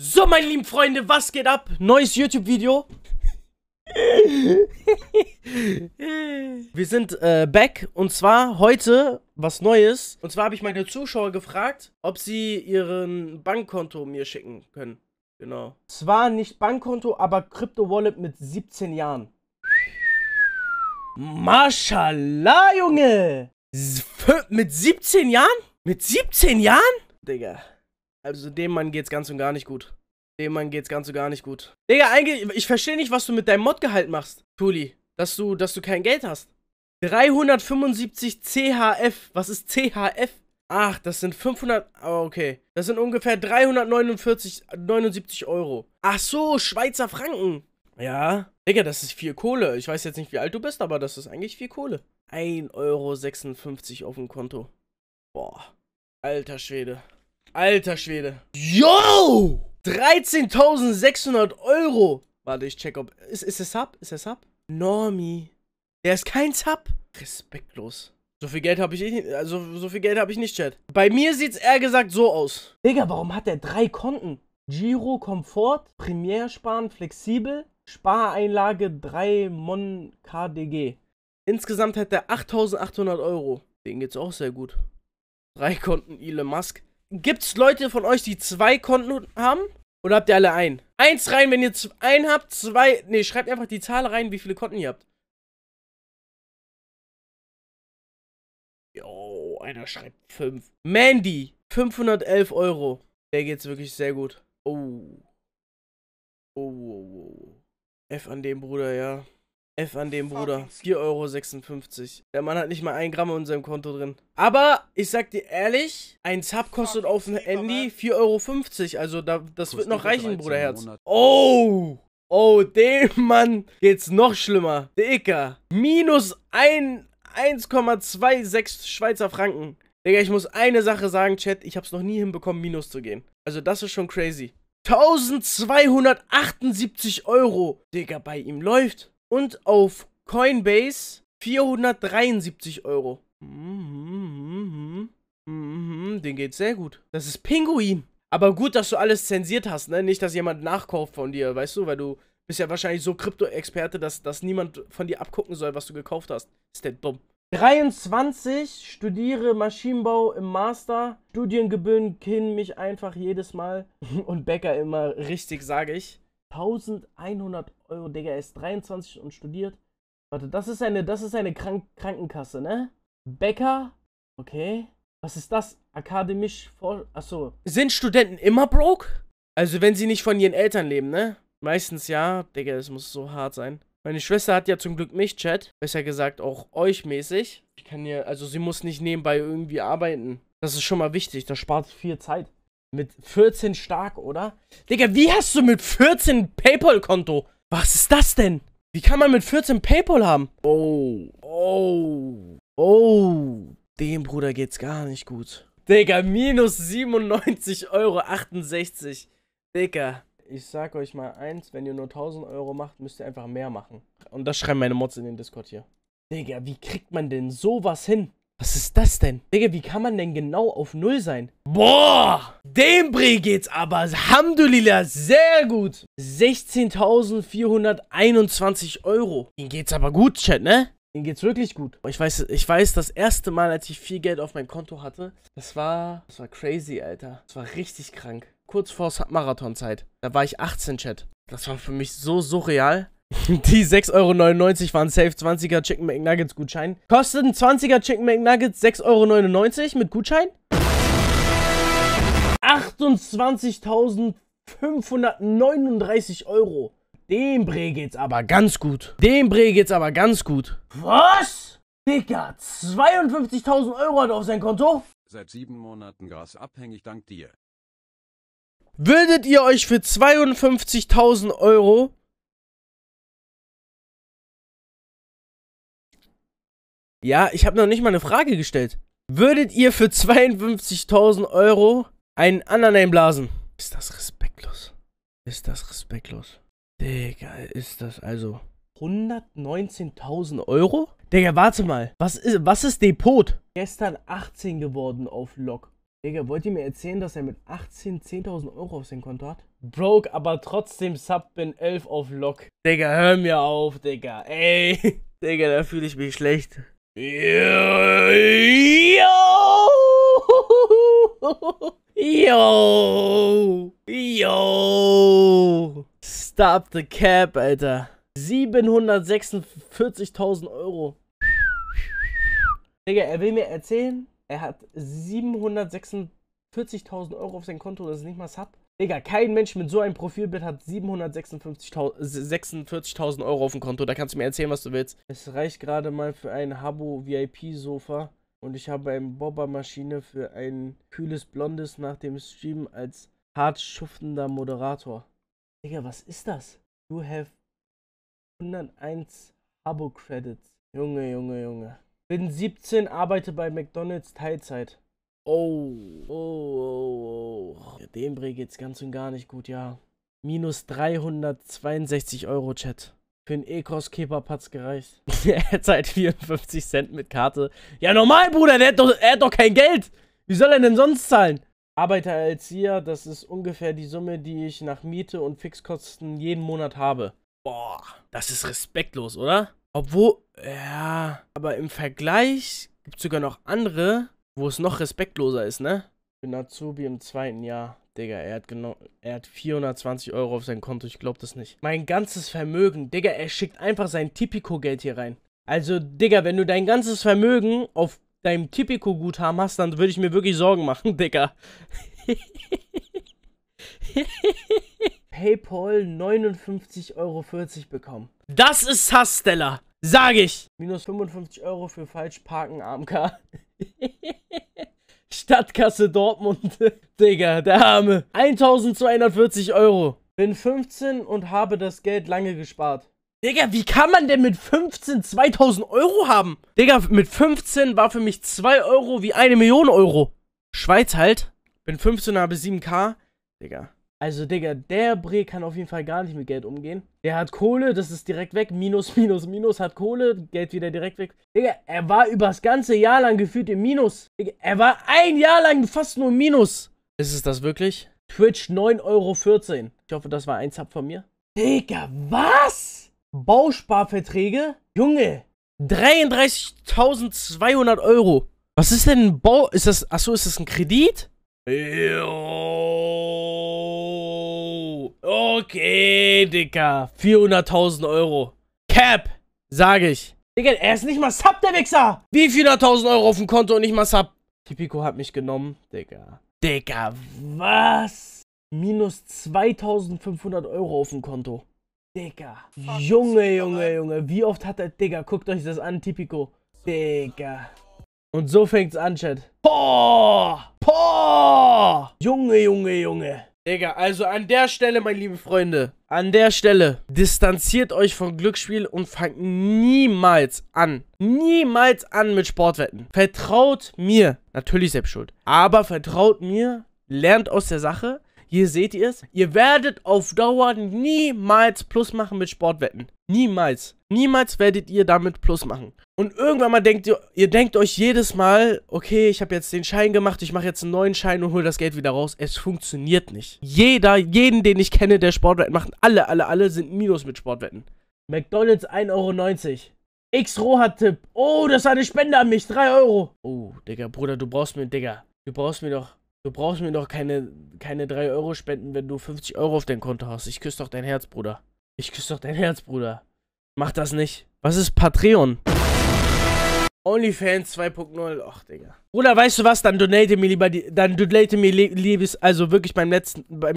So, meine lieben Freunde, was geht ab? Neues YouTube-Video. Wir sind äh, back und zwar heute was Neues. Und zwar habe ich meine Zuschauer gefragt, ob sie ihren Bankkonto mir schicken können. Genau. Zwar nicht Bankkonto, aber Crypto-Wallet mit 17 Jahren. Mashallah, Junge! mit 17 Jahren? Mit 17 Jahren? Digga. Also dem Mann geht's ganz und gar nicht gut. Dem Mann geht's ganz und gar nicht gut. Digga, eigentlich, ich verstehe nicht, was du mit deinem Modgehalt machst, Tuli. Dass du, dass du kein Geld hast. 375 CHF. Was ist CHF? Ach, das sind 500, oh, ah, okay. Das sind ungefähr 349, 79 Euro. Ach so, Schweizer Franken. Ja. Digga, das ist viel Kohle. Ich weiß jetzt nicht, wie alt du bist, aber das ist eigentlich viel Kohle. 1,56 Euro auf dem Konto. Boah. Alter Schwede. Alter Schwede. Yo! 13.600 Euro. Warte, ich check ob... Ist, ist es Sub? Ist es Sub? Normi. Der ist kein Sub. Respektlos. So viel Geld habe ich nicht... Eh, also so viel Geld habe ich nicht, Chat. Bei mir sieht es eher gesagt so aus. Digga, warum hat der drei Konten? Giro Komfort, Premier sparen flexibel, Spareinlage 3 Mon KDG. Insgesamt hat er 8800 Euro. Den geht's auch sehr gut. Drei Konten Elon Musk. Gibt's Leute von euch, die zwei Konten haben? Oder habt ihr alle ein? Eins rein, wenn ihr ein habt, zwei. Ne, schreibt einfach die Zahl rein, wie viele Konten ihr habt. Jo, einer schreibt fünf. Mandy, 511 Euro. Der geht's wirklich sehr gut. Oh. Oh, oh, oh. oh. F an dem Bruder, ja. F an dem Bruder. 4,56 Euro. Der Mann hat nicht mal ein Gramm in seinem Konto drin. Aber ich sag dir ehrlich, ein Sub kostet auf dem Handy 4,50 Euro. Also da, das wird noch reichen, Bruderherz. Oh! Oh, dem Mann geht's noch schlimmer. Dicker. Minus 1,26 Schweizer Franken. Digga, ich muss eine Sache sagen, Chat. Ich hab's noch nie hinbekommen, minus zu gehen. Also das ist schon crazy. 1278 Euro. Digga, bei ihm läuft und auf Coinbase 473 Euro. Mhm mhm mhm, mhm, mhm, mhm, den geht's sehr gut. Das ist Pinguin. Aber gut, dass du alles zensiert hast, ne? Nicht, dass jemand nachkauft von dir, weißt du? Weil du bist ja wahrscheinlich so Krypto-Experte, dass, dass niemand von dir abgucken soll, was du gekauft hast. Ist der dumm. 23, studiere Maschinenbau im Master. Studiengebühren kennen mich einfach jedes Mal. Und Bäcker immer richtig, sage ich. 1100 Euro, Digga, er ist 23 und studiert. Warte, das ist eine, das ist eine Krank Krankenkasse, ne? Bäcker, okay. Was ist das? Akademisch vor, achso. Sind Studenten immer broke? Also wenn sie nicht von ihren Eltern leben, ne? Meistens ja, Digga, es muss so hart sein. Meine Schwester hat ja zum Glück mich, Chat. Besser gesagt, auch euch mäßig. Ich kann ja, also sie muss nicht nebenbei irgendwie arbeiten. Das ist schon mal wichtig, das spart viel Zeit. Mit 14 stark, oder? Digga, wie hast du mit 14 PayPal-Konto? Was ist das denn? Wie kann man mit 14 PayPal haben? Oh, oh, oh. Dem Bruder geht's gar nicht gut. Digga, minus 97,68 Euro. Digga. Ich sag euch mal eins, wenn ihr nur 1000 Euro macht, müsst ihr einfach mehr machen. Und das schreiben meine Mods in den Discord hier. Digga, wie kriegt man denn sowas hin? Was ist das denn? Digga, wie kann man denn genau auf Null sein? Boah, dem Brie geht's aber. Alhamdulillah, sehr gut. 16.421 Euro. Ihm geht's aber gut, Chat, ne? Ihm geht's wirklich gut. Ich weiß, ich weiß, das erste Mal, als ich viel Geld auf mein Konto hatte, das war, das war crazy, Alter. Das war richtig krank. Kurz vor Marathonzeit. Da war ich 18, Chat. Das war für mich so surreal. Die 6,99 Euro waren safe 20er Chicken McNuggets Gutschein. Kostet ein 20er Chicken McNuggets 6,99 Euro mit Gutschein? 28.539 Euro. Dem Bre geht's aber ganz gut. Dem Bre geht's aber ganz gut. Was? Digga, 52.000 Euro hat er auf sein Konto? Seit sieben Monaten Gras abhängig, dank dir. Würdet ihr euch für 52.000 Euro Ja, ich habe noch nicht mal eine Frage gestellt. Würdet ihr für 52.000 Euro einen anderen einblasen? Ist das respektlos? Ist das respektlos? Digga, ist das also 119.000 Euro? Digga, warte mal. Was ist, was ist Depot? Gestern 18 geworden auf Lok. Digga, wollt ihr mir erzählen, dass er mit 18 10.000 Euro auf sein Konto hat? Broke, aber trotzdem Sub bin 11 auf Lok. Digga, hör mir auf, Digga. Ey. Digga, da fühle ich mich schlecht. Yo! Yo! Yo! Stop the cap, Alter. 746.000 Euro. Digga, er will mir erzählen, er hat 746.000 Euro auf sein Konto, das ist nicht mal Sub. Digga, kein Mensch mit so einem Profilbild hat 746.000 Euro auf dem Konto. Da kannst du mir erzählen, was du willst. Es reicht gerade mal für ein Habo VIP-Sofa. Und ich habe eine Bobbermaschine für ein kühles Blondes nach dem Stream als hart schuftender Moderator. Digga, was ist das? You have 101 Habo-Credits. Junge, Junge, Junge. Bin 17, arbeite bei McDonalds Teilzeit. Oh, oh, oh, oh. Ja, dem Bre geht's ganz und gar nicht gut, ja. Minus 362 Euro, Chat. Für einen Ecos keeper hat's gereicht. er zahlt 54 Cent mit Karte. Ja, normal, Bruder, der hat doch, er hat doch kein Geld. Wie soll er denn sonst zahlen? Arbeiter als hier, das ist ungefähr die Summe, die ich nach Miete und Fixkosten jeden Monat habe. Boah, das ist respektlos, oder? Obwohl, ja, aber im Vergleich gibt's sogar noch andere, wo es noch respektloser ist, ne? Ich bin Azubi im zweiten Jahr. Digga, er hat, genau, er hat 420 Euro auf sein Konto, ich glaub das nicht. Mein ganzes Vermögen, Digga, er schickt einfach sein Tipico-Geld hier rein. Also, Digga, wenn du dein ganzes Vermögen auf deinem Tipico-Guthaben hast, dann würde ich mir wirklich Sorgen machen, Digga. PayPal 59,40 Euro bekommen. Das ist Hass, Stella sag ich. Minus 55 Euro für falsch parken, AMK. Stadtkasse Dortmund. Digga, der Arme. 1240 Euro. Bin 15 und habe das Geld lange gespart. Digga, wie kann man denn mit 15 2000 Euro haben? Digga, mit 15 war für mich 2 Euro wie 1 Million Euro. Schweiz halt. Bin 15 und habe 7k. Digga. Also, Digga, der Bre kann auf jeden Fall gar nicht mit Geld umgehen. Der hat Kohle, das ist direkt weg. Minus, minus, minus, hat Kohle, Geld wieder direkt weg. Digga, er war übers ganze Jahr lang gefühlt im Minus. Digga, er war ein Jahr lang fast nur im Minus. Ist es das wirklich? Twitch 9,14 Euro. Ich hoffe, das war ein Zap von mir. Digga, was? Bausparverträge? Junge, 33.200 Euro. Was ist denn ein Bau? Ist das, achso, ist das ein Kredit? Yo. Okay, Dicker. 400.000 Euro. Cap, sage ich. Digga, er ist nicht mal Sub, der Wichser. Wie 400.000 Euro auf dem Konto und nicht mal Sub? Tipico hat mich genommen, Digga. Digga, was? Minus 2.500 Euro auf dem Konto. Digga. Junge, Junge, Junge. Wie oft hat er... Digga, guckt euch das an, Tipico. Digga. Und so fängt's an, Chat. Boah! Boah! Junge, Junge, Junge. Digga, also an der Stelle, meine lieben Freunde, an der Stelle, distanziert euch vom Glücksspiel und fangt niemals an. Niemals an mit Sportwetten. Vertraut mir. Natürlich selbst schuld. Aber vertraut mir, lernt aus der Sache. Hier seht ihr es. Ihr werdet auf Dauer niemals Plus machen mit Sportwetten. Niemals. Niemals werdet ihr damit Plus machen. Und irgendwann mal denkt ihr, ihr denkt euch jedes Mal, okay, ich habe jetzt den Schein gemacht, ich mache jetzt einen neuen Schein und hole das Geld wieder raus. Es funktioniert nicht. Jeder, jeden, den ich kenne, der Sportwetten macht, alle, alle, alle sind Minus mit Sportwetten. McDonalds 1,90 Euro. X-Rohat-Tipp. Oh, das war eine Spende an mich. 3 Euro. Oh, Digga, Bruder, du brauchst mir, Digga. Du brauchst mir doch Du brauchst mir doch keine, keine 3 Euro spenden, wenn du 50 Euro auf dein Konto hast. Ich küsse doch dein Herz, Bruder. Ich küsse doch dein Herz, Bruder. Mach das nicht. Was ist Patreon? OnlyFans 2.0. Ach, Digga. Bruder, weißt du was? Dann donate mir lieber die. Dann donate mir liebes. Also wirklich beim letzten. Beim